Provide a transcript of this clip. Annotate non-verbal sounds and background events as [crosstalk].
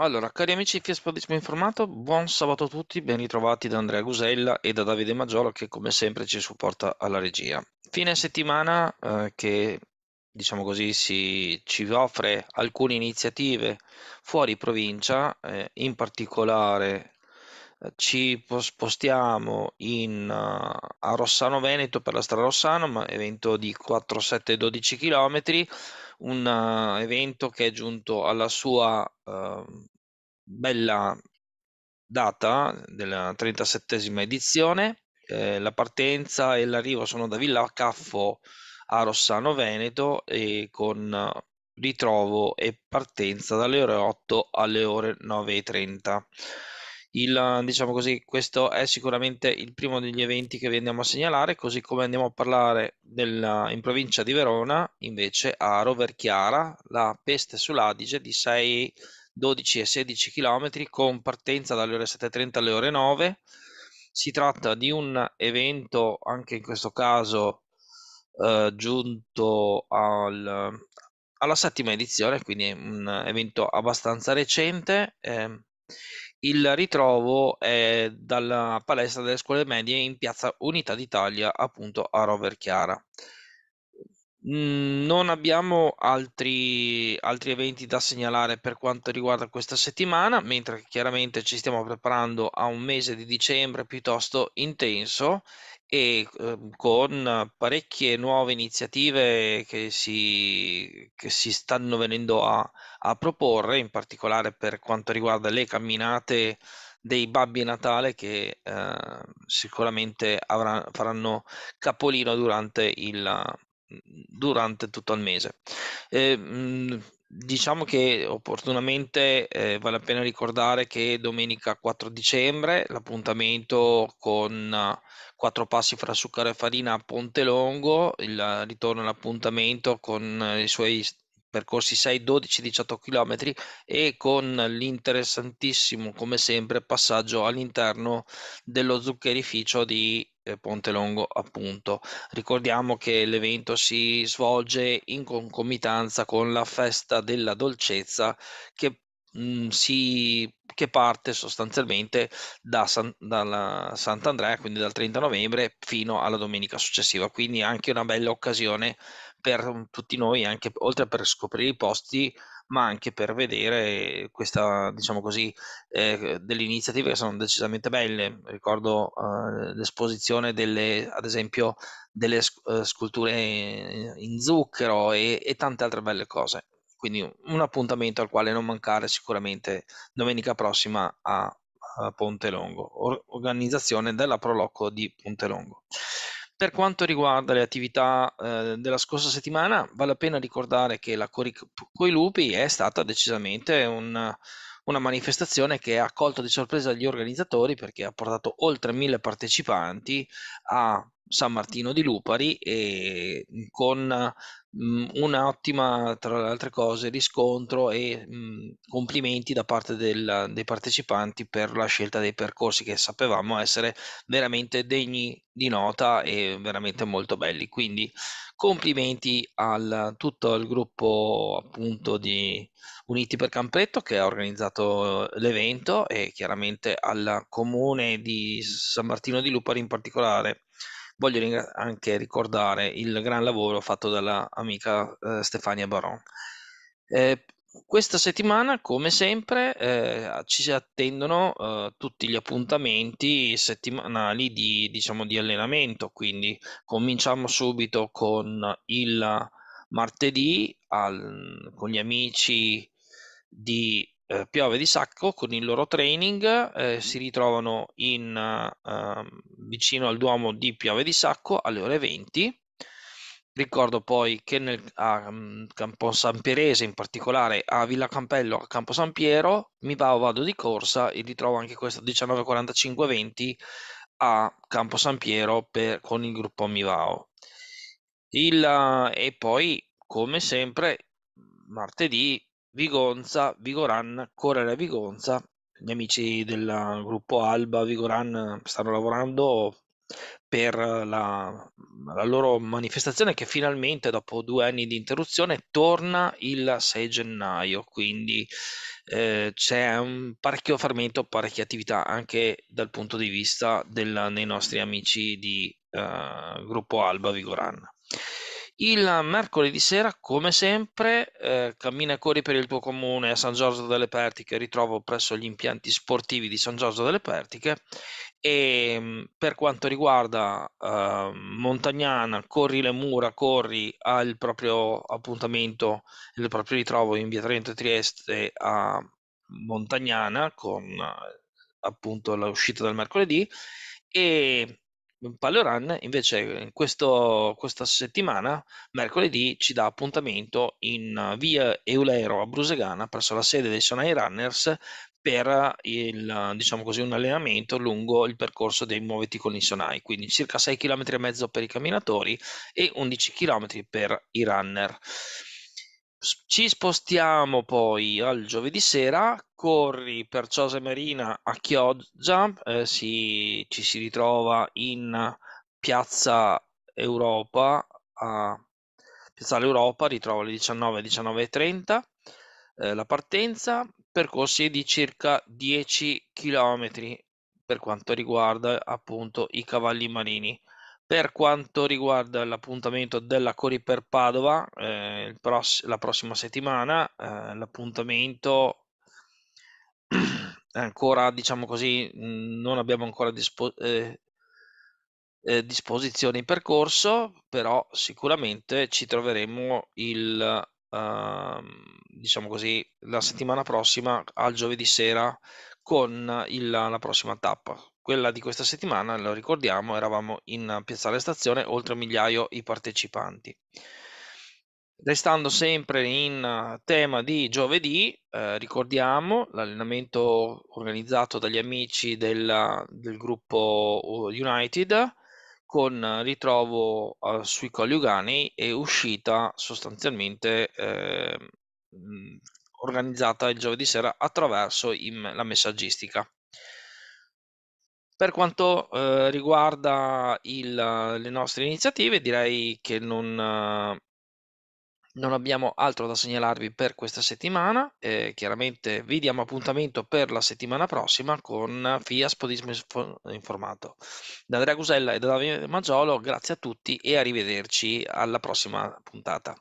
Allora, cari amici di Fiespadismo Informato, buon sabato a tutti, ben ritrovati da Andrea Gusella e da Davide Maggiolo che come sempre ci supporta alla regia. Fine settimana eh, che, diciamo così, si, ci offre alcune iniziative fuori provincia, eh, in particolare eh, ci spostiamo in, uh, a Rossano Veneto per la Strada Rossano, evento di 4, 7, 12 km, un uh, evento che è giunto alla sua uh, bella data della 37esima edizione. Eh, la partenza e l'arrivo sono da Villa Caffo a Rossano Veneto e con ritrovo e partenza dalle ore 8 alle ore 9.30 il, diciamo così, questo è sicuramente il primo degli eventi che vi andiamo a segnalare, così come andiamo a parlare del, in provincia di Verona, invece a Roverchiara, la peste sull'Adige di 6, 12 e 16 km con partenza dalle ore 7.30 alle ore 9. Si tratta di un evento, anche in questo caso, eh, giunto al, alla settima edizione, quindi un evento abbastanza recente. Eh, il ritrovo è dalla palestra delle scuole medie in piazza Unità d'Italia, appunto a Roverchiara. Mm, non abbiamo altri, altri eventi da segnalare per quanto riguarda questa settimana, mentre chiaramente ci stiamo preparando a un mese di dicembre piuttosto intenso e eh, con parecchie nuove iniziative che si, che si stanno venendo a, a, proporre, in particolare per quanto riguarda le camminate dei Babbi Natale che eh, sicuramente avranno, faranno capolino durante il, durante tutto il mese. Eh, diciamo che opportunamente eh, vale la pena ricordare che domenica 4 dicembre l'appuntamento con quattro passi fra succhero e farina a Ponte Longo, il ritorno all'appuntamento con i suoi percorsi 6, 12, 18 km e con l'interessantissimo, come sempre, passaggio all'interno dello zuccherificio di eh, Ponte Longo, appunto. Ricordiamo che l'evento si svolge in concomitanza con la festa della dolcezza che, mh, mm, si, che parte sostanzialmente da San, dalla Sant'Andrea, quindi dal 30 novembre fino alla domenica successiva. Quindi anche una bella occasione per mm, tutti noi, anche oltre per scoprire i posti, ma anche per vedere questa, diciamo così, eh, delle iniziative che sono decisamente belle. Ricordo eh, l'esposizione delle, ad esempio, delle sc- eh, sculture in, zucchero e, e tante altre belle cose. Quindi un appuntamento al quale non mancare sicuramente domenica prossima a Ponte Longo, organizzazione della Prolocco di Ponte Longo. Per quanto riguarda le attività eh, della scorsa settimana, vale la pena ricordare che la Cori coi lupi è stata decisamente un, una manifestazione che ha accolto di sorpresa gli organizzatori perché ha portato oltre mille partecipanti a San Martino di Lupari e con mm, un'ottima, tra le altre cose, riscontro e mh, mm, complimenti da parte del, dei partecipanti per la scelta dei percorsi che sapevamo essere veramente degni di nota e veramente molto belli. Quindi complimenti a tutto il gruppo appunto di Uniti per Campretto che ha organizzato eh, l'evento e chiaramente al comune di San Martino di Lupari in particolare. Voglio anche ricordare il gran lavoro fatto dall'amica eh, Stefania Baron. Eh, questa settimana, come sempre, eh, ci si attendono eh, tutti gli appuntamenti settimanali di, diciamo, di, allenamento, quindi cominciamo subito con il martedì al, con gli amici di eh, Piove di Sacco con il loro training, eh, si ritrovano in, ehm, vicino al Duomo di Piove di Sacco alle ore 20 Ricordo poi che nel, a mm, Campo San Pierese, in particolare a Villa Campello, a Campo San Piero, mi vado, vado di corsa e ritrovo anche questo 19.45.20 a Campo San Piero per, con il gruppo Mivao. Il, eh, e poi, come sempre, martedì Vigonza, Vigoran, Correre a Vigonza. Gli amici del eh, gruppo Alba Vigoran eh, stanno lavorando per eh, la, mhmm, la, loro manifestazione che finalmente dopo due anni di interruzione torna il 6 gennaio, quindi eh, c'è un parecchio fermento, parecchie attività anche dal punto di vista del, dei nostri amici di eh, gruppo Alba Vigoran. Il mercoledì sera, come sempre, eh, cammina e corri per il tuo comune a San Giorgio delle Pertiche, ritrovo presso gli impianti sportivi di San Giorgio delle Pertiche e ehm, per quanto riguarda uh, Montagnana, Corri le Mura, Corri ha il proprio appuntamento, il proprio ritrovo in via Trento Trieste a Montagnana con appunto l'uscita del mercoledì e Pallorun invece questo, questa settimana, mercoledì, ci dà appuntamento in via Eulero a Brusegana presso la sede dei Sonai Runners per il, diciamo così, un allenamento lungo il percorso dei muoviti con i sonai, quindi circa 6 km e mezzo per i camminatori e 11 km per i runner. Ci spostiamo poi al giovedì sera, corri per Ciose Marina a Chioggia, eh, si, ci si ritrova in Piazza Europa, a Piazzale Europa, ritrova alle 19, 19.30 eh, la partenza, percorsi di circa 10 chilometri per quanto riguarda appunto i cavalli marini. Per quanto riguarda l'appuntamento della Cori per Padova, eh, pross- la prossima settimana, eh, l'appuntamento [clears throat] ancora, diciamo così, non abbiamo ancora dispo- eh, eh, disposizione in percorso, però sicuramente ci troveremo il Ehm, diciamo così, la settimana prossima al giovedì sera con il, la prossima tappa. Quella di questa settimana, lo ricordiamo, eravamo in Piazzale Stazione, oltre a migliaio i partecipanti. Restando sempre in tema di giovedì, eh, ricordiamo l'allenamento organizzato dagli amici della, del gruppo United, con eh, ritrovo uh, sui Colli Uganei e uscita sostanzialmente eh, organizzata il giovedì sera attraverso in, la messaggistica. Per quanto eh, riguarda il, le nostre iniziative, direi che non, eh, non abbiamo altro da segnalarvi per questa settimana. Eh, chiaramente vi diamo appuntamento per la settimana prossima con FIA Spodismo Informato. Da Andrea Gusella e da Davide Maggiolo, grazie a tutti e arrivederci alla prossima puntata.